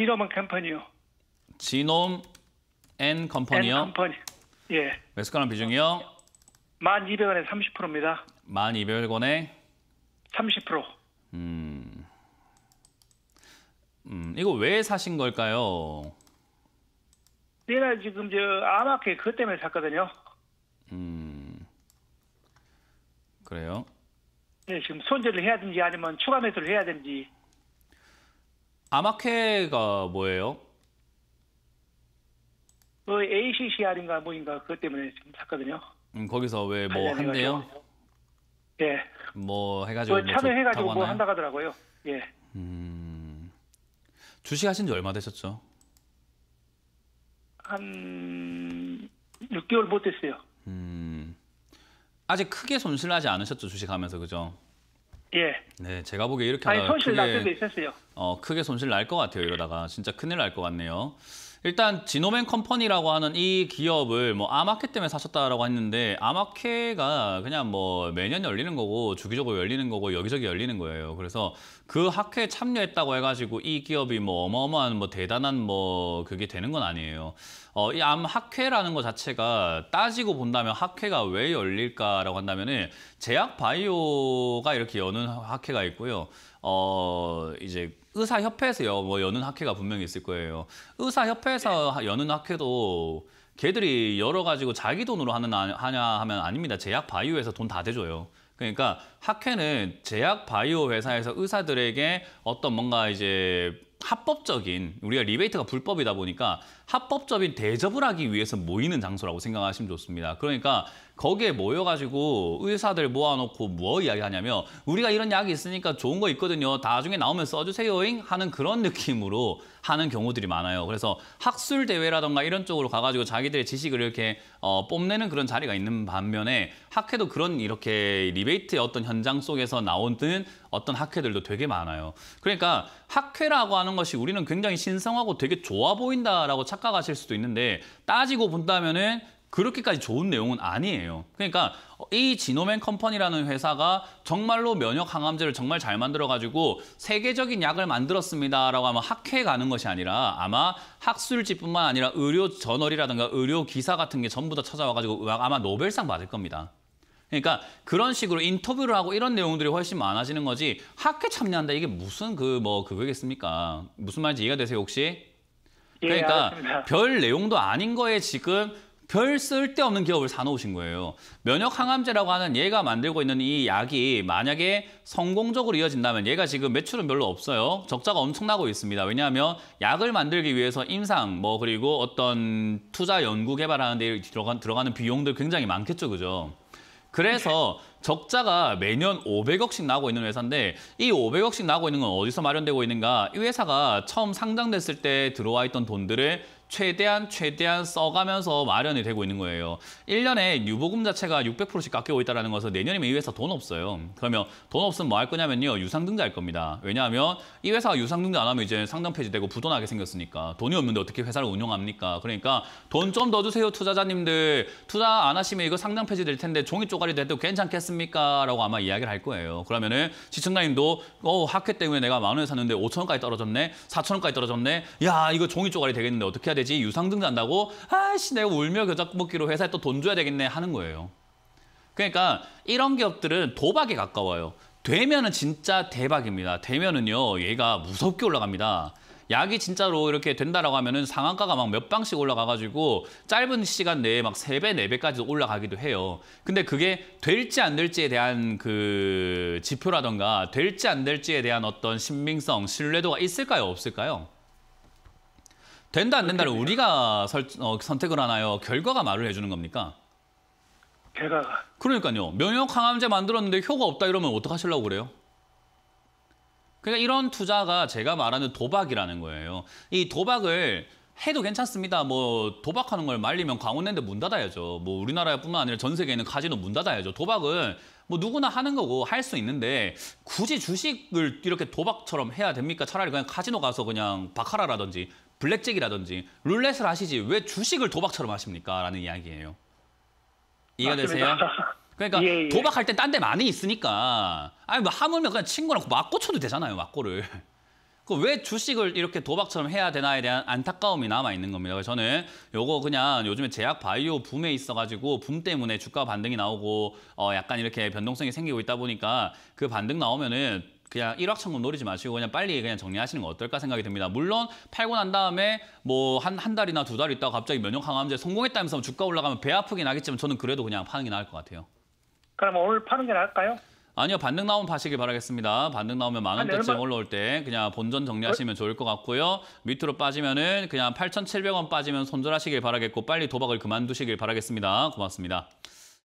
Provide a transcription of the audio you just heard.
지노먼 컴퍼니요. 지놈 앤 컴퍼니요. N 컴퍼니. 예. 매스가랑 비중이요. 1200원에 30%입니다. 1200원에 30%. 음. 음, 이거 왜 사신 걸까요? 내가 지금 저 아마케 그것 때문에 샀거든요. 음. 그래요? 네, 지금 손절을 해야 되는지 아니면 추가 매수를 해야 되는지 아마케가 뭐예요? 그 어, ACCR인가 뭐인가 그것 때문에 지금 샀거든요. 음, 거기서 왜 뭐 한대요? 예. 뭐 해가지고 뭐, 뭐 참여해가지고 뭐, 한다 하더라고요. 예. 음, 주식 하신 지 얼마 되셨죠? 한 6개월 못 됐어요. 음, 아직 크게 손실 나지 않으셨죠 주식하면서 그죠? 예. 네, 제가 보기에 이렇게 아니, 하다 손실 크게, 날 때도 있었어요. 어, 크게 손실 날 것 같아요. 이러다가 진짜 큰일 날 것 같네요. 일단 지노맨 컴퍼니라고 하는 이 기업을 뭐 아마케 때문에 사셨다라고 했는데 아마케가 그냥 뭐 매년 열리는 거고 주기적으로 열리는 거고 여기저기 열리는 거예요. 그래서 그 학회에 참여했다고 해가지고 이 기업이 뭐 어마어마한 뭐 대단한 뭐 그게 되는 건 아니에요. 어, 이암 학회라는 것 자체가 따지고 본다면 학회가 왜 열릴까라고 한다면은 제약 바이오가 이렇게 여는 학회가 있고요. 어 이제 의사협회에서 요뭐 여는 학회가 분명히 있을 거예요. 의사협회에서 네. 여는 학회도 걔들이 여러 가지고 자기 돈으로 하는 하냐 하면 아닙니다. 제약 바이오에서 돈 다 대줘요. 그러니까 학회는 제약 바이오 회사에서 의사들에게 어떤 뭔가 이제 합법적인 우리가 리베이트가 불법이다 보니까 합법적인 대접을 하기 위해서 모이는 장소라고 생각하시면 좋습니다. 그러니까 거기에 모여가지고 의사들 모아놓고 뭐 이야기하냐면 우리가 이런 약이 있으니까 좋은 거 있거든요. 나중에 나오면 써주세요잉 하는 그런 느낌으로 하는 경우들이 많아요. 그래서 학술 대회라던가 이런 쪽으로 가가지고 자기들의 지식을 이렇게 어, 뽐내는 그런 자리가 있는 반면에 학회도 그런 이렇게 리베이트의 어떤 현장 속에서 나오는 어떤 학회들도 되게 많아요. 그러니까 학회라고 하는 것이 우리는 굉장히 신성하고 되게 좋아 보인다라고 착각하실 수도 있는데 따지고 본다면은 그렇게까지 좋은 내용은 아니에요. 그러니까 이 지노맨 컴퍼니라는 회사가 정말로 면역 항암제를 정말 잘 만들어가지고 세계적인 약을 만들었습니다라고 하면 학회에 가는 것이 아니라 아마 학술지뿐만 아니라 의료 저널이라든가 의료 기사 같은 게 전부 다 찾아와가지고 아마 노벨상 받을 겁니다. 그러니까 그런 식으로 인터뷰를 하고 이런 내용들이 훨씬 많아지는 거지 학회 참여한다 이게 무슨 그 뭐 그거겠습니까? 무슨 말인지 이해가 되세요 혹시? 예, 그러니까 예, 별 내용도 아닌 거에 지금 별 쓸데없는 기업을 사놓으신 거예요. 면역 항암제라고 하는 얘가 만들고 있는 이 약이 만약에 성공적으로 이어진다면 얘가 지금 매출은 별로 없어요. 적자가 엄청나고 있습니다. 왜냐하면 약을 만들기 위해서 임상 뭐 그리고 어떤 투자 연구 개발하는 데 들어간, 들어가는 비용들 굉장히 많겠죠. 그죠? 그래서 적자가 매년 500억씩 나고 있는 회사인데 이 500억씩 나고 있는 건 어디서 마련되고 있는가? 이 회사가 처음 상장됐을 때 들어와 있던 돈들을 최대한 최대한 써가면서 마련이 되고 있는 거예요. 1년에 유보금 자체가 600%씩 깎이고 있다는 것은 내년이면 이 회사 돈 없어요. 그러면 돈 없으면 뭐 할 거냐면요. 유상등자할 겁니다. 왜냐하면 이 회사가 유상등자안 하면 이제 상장 폐지되고 부도나게 생겼으니까 돈이 없는데 어떻게 회사를 운영합니까? 그러니까 돈 좀 더 주세요 투자자님들. 투자 안 하시면 이거 상장 폐지될 텐데 종이 쪼가리 돼도 괜찮겠습니까? 라고 아마 이야기를 할 거예요. 그러면은 시청자님도 어 학회 때문에 내가 만 원에 샀는데 5천 원까지 떨어졌네. 4천 원까지 떨어졌네. 야 이거 종이 쪼가리 되겠는데 어떻게 해야 돼? 되지 유상증자 한다고 아씨 내가 울며 겨자 먹기로 회사에 또 돈 줘야 되겠네 하는 거예요. 그러니까 이런 기업들은 도박에 가까워요. 되면은 진짜 대박입니다. 되면은요 얘가 무섭게 올라갑니다. 약이 진짜로 이렇게 된다라고 하면은 상한가가 막 몇 방씩 올라가가지고 짧은 시간 내에 막 세배4배까지 올라가기도 해요. 근데 그게 될지 안 될지에 대한 그 지표라던가 될지 안 될지에 대한 어떤 신빙성, 신뢰도가 있을까요? 없을까요? 된다 안 된다를 우리가 설, 어, 선택을 하나요? 결과가 말을 해주는 겁니까? 결과가. 그러니까요. 면역 항암제 만들었는데 효과 없다 이러면 어떡하실라고 그래요? 그러니까 이런 투자가 제가 말하는 도박이라는 거예요. 이 도박을 해도 괜찮습니다. 뭐 도박하는 걸 말리면 광원랜드 문 닫아야죠. 뭐 우리나라뿐만 아니라 전 세계에 있는 카지노 문 닫아야죠. 도박은 뭐 누구나 하는 거고 할 수 있는데 굳이 주식을 이렇게 도박처럼 해야 됩니까? 차라리 그냥 카지노 가서 그냥 바카라라든지 블랙잭이라든지 룰렛을 하시지 왜 주식을 도박처럼 하십니까? 라는 이야기예요. 이해가 되세요? 그러니까 예, 예. 도박할 때 딴 데 많이 있으니까 아니 뭐 하물며 그냥 친구랑 맞고 쳐도 되잖아요. 맞고를. 그 왜 주식을 이렇게 도박처럼 해야 되나에 대한 안타까움이 남아 있는 겁니다. 그래서 저는 요거 그냥 요즘에 제약 바이오 붐에 있어가지고 붐 때문에 주가 반등이 나오고 어 약간 이렇게 변동성이 생기고 있다 보니까 그 반등 나오면은 그냥 일확천금 노리지 마시고 그냥 빨리 그냥 정리하시는 거 어떨까 생각이 듭니다. 물론 팔고 난 다음에 뭐 한 한 달이나 두 달 있다가 갑자기 면역 항암제 성공했다면서 주가 올라가면 배 아프긴 하겠지만 저는 그래도 그냥 파는 게 나을 것 같아요. 그럼 오늘 파는 게 나을까요? 아니요, 반등 나오면 파시길 바라겠습니다. 반등 나오면 만 아, 네, 원대쯤 올라올 때 그냥 본전 정리하시면 좋을 것 같고요. 밑으로 빠지면은 그냥 8,700원 빠지면 손절하시길 바라겠고 빨리 도박을 그만두시길 바라겠습니다. 고맙습니다.